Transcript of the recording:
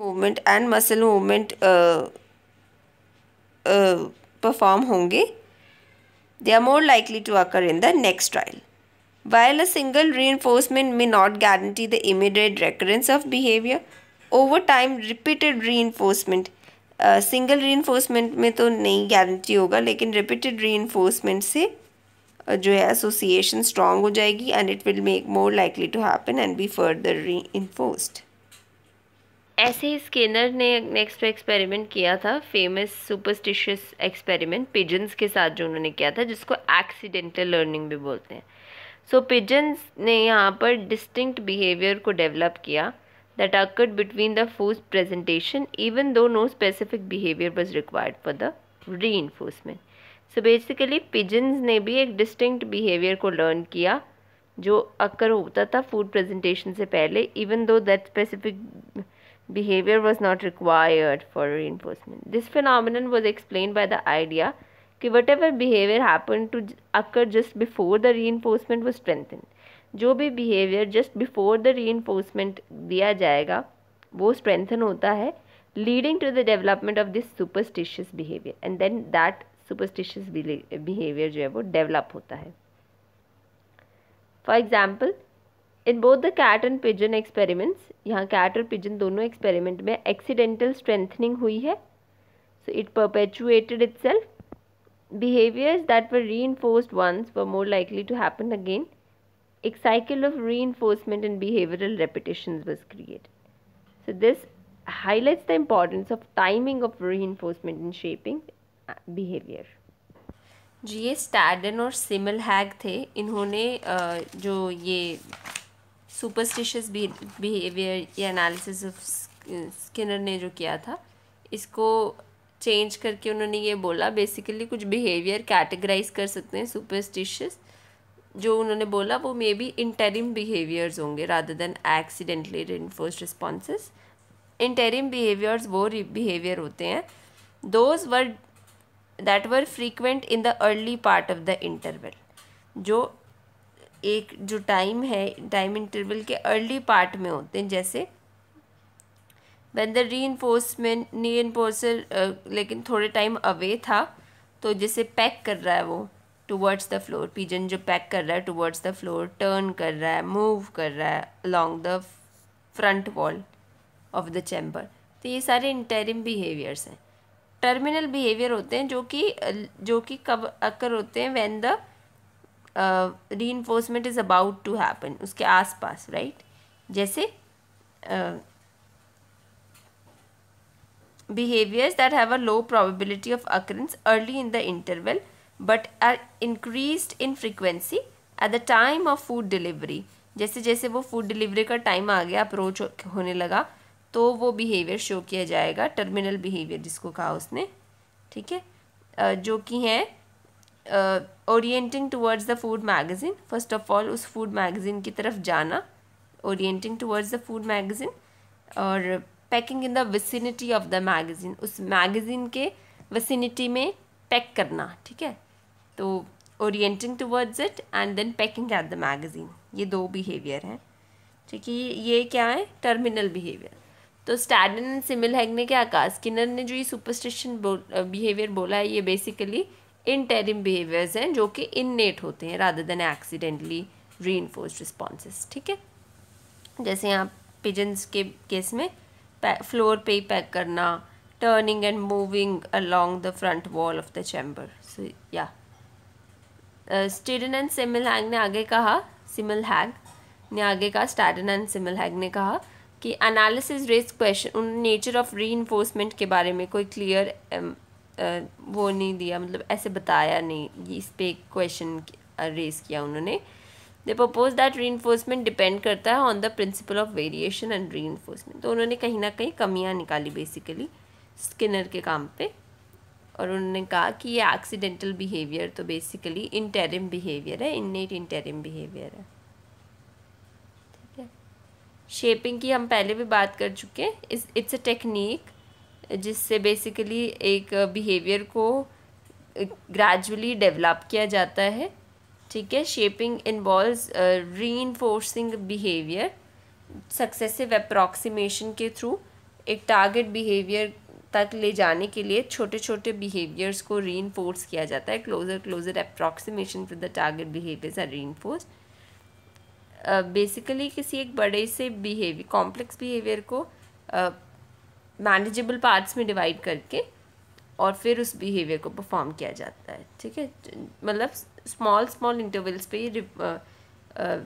Movement and muscle movement perform होंगे they are more likely to occur in the next trial while a single reinforcement may not guarantee the immediate recurrence of behaviour over time repeated reinforcement single re में तो नहीं guarantee होगा लेकिन repeated री से uh, जो है association strong हो जाएगी and it will make more likely to happen and be further re ऐसे ही स्केनर ने नेक्स्ट एक्सपेरिमेंट किया था फेमस सुपरस्टिशियस एक्सपेरिमेंट पिजन्स के साथ जो उन्होंने किया था जिसको एक्सीडेंटल लर्निंग भी बोलते हैं सो पिजन्स ने यहाँ पर डिस्टिंक्ट बिहेवियर को डेवलप किया that occurred between the food presentation even though no specific behaviour was required for the reinforcement so basically pigeons ने भी एक डिस्टिंक्ट बिहेवियर को लर्न किया जो अक्कर होता था फूड प्रेजेंटेशन से पहले even though that specific behavior was not required for reinforcement. This phenomenon was explained by the idea कि whatever behavior happened to occur just before the reinforcement was strengthened. जो behavior just before the reinforcement दिया जाएगा वो strengthen होता है leading to the development of this superstitious behavior and then that superstitious behavior जो है वो develop होता है for example in both the cat and pigeon experiments यहाँ कैट और पिजन दोनों एक्सपेरिमेंट में एक्सीडेंटल स्ट्रेंथनिंग हुई है so it perpetuated itself behaviours that were reinforce once were more likely to happen again एक cycle of reinforcement and behavioural repetition create so this highlights the importance of timing of reinforcement in shaping behaviour जी ये Staddon और सिमल हैग थे इन्होंने uh, जो ये superstitious behaviour या एनालिसिस ऑफ स्किनर ने जो किया था इसको चेंज करके उन्होंने ये बोला बेसिकली कुछ बिहेवियर कैटेगराइज कर सकते हैं सुपरस्टिशियस जो उन्होंने बोला वो मे बी इंटेरिम बिहेवियर्स होंगे rather than accidentally reinforce responses interim behaviours वो बिहेवियर होते हैं those were that were frequent in the early part of the interval जो एक जो टाइम है टाइम इंटरवल के अर्ली पार्ट में होते हैं जैसे when the reinforcement reinforcer लेकिन थोड़े टाइम अवे था तो जैसे पैक कर रहा है वो टूवर्ड्स द फ्लोर पिजन जो पैक कर रहा है टूवर्ड्स द फ्लोर टर्न कर रहा है मूव कर रहा है along the front wall of the chamber तो ये सारे इंटरिम बिहेवियर्स हैं टर्मिनल बिहेवियर होते हैं जो कि जो कि कब अक्कर होते हैं when the reinforcement is about to happen उसके आस पास राइट जैसे behaviours that have a low probability of occurrence early in the interval but are increase in frequency at the time of food delivery जैसे जैसे वो food delivery का time आ गया अप्रोच होने लगा तो वो बिहेवियर शो किया जाएगा टर्मिनल बिहेवियर जिसको कहा उसने ठीक है जो कि हैं orienting towards the food magazine first of all उस फूड मैगज़ीन की तरफ जाना orienting towards the food magazine और pecking in the vicinity of the magazine उस मैगज़ीन के विसिनिटी में पैक करना ठीक है तो orienting towards it and then pecking at the magazine ये दो बिहेवियर हैं ठीक है ये क्या है टर्मिनल बिहेवियर तो स्टैडन एंड सिमिल हैग ने क्या कहा स्किनर ने जो ये सुपरस्टिशन बिहेवियर uh, बोला है ये बेसिकली इन टेरिम बिहेवियर्स हैं जो कि इननेट होते हैं rather than accidentally reinforce response ठीक है जैसे यहाँ पिजन्स के केस में फ्लोर पे ही पैक करना turning and moving along the front wall of the chamber so या स्टेडन एंड सिमिल हैग ने आगे कहा सिमिल हैग ने आगे कहा स्टैडन एंड सिमिल हैग ने कहा कि analysis raise question on nature of re के बारे में कोई क्लियर वो नहीं दिया मतलब ऐसे बताया नहीं इस पर क्वेश्चन रेज किया उन्होंने the propose that reinforcement depend करता है on the principle of variation and reinforcement तो उन्होंने कहीं ना कहीं कमियाँ निकाली बेसिकली स्किनर के काम पे और उन्होंने कहा कि ये एक्सीडेंटल बिहेवियर तो बेसिकली इंटेरिम बिहेवियर है इननेट इंटेरिम बिहेवियर है ठीक है शेपिंग की हम पहले भी बात कर चुके हैं इट्स अ टेक्निक जिससे बेसिकली एक बिहेवियर को ग्रेजुअली डेवलप किया जाता है ठीक है shaping involve reinforcing behaviour successive approximation के थ्रू एक टारगेट बिहेवियर तक ले जाने के लिए छोटे छोटे बिहेवियर्स को री किया जाता है closer closer approximation to the target behaviours are re basically किसी एक बड़े से बिहेवियर कॉम्प्लेक्स बिहेवियर को uh, मैनेजेबल पार्ट्स में डिवाइड करके और फिर उस बिहेवियर को परफॉर्म किया जाता है ठीक है मतलब स्मॉल स्मॉल इंटरवल्स पे ये uh, uh,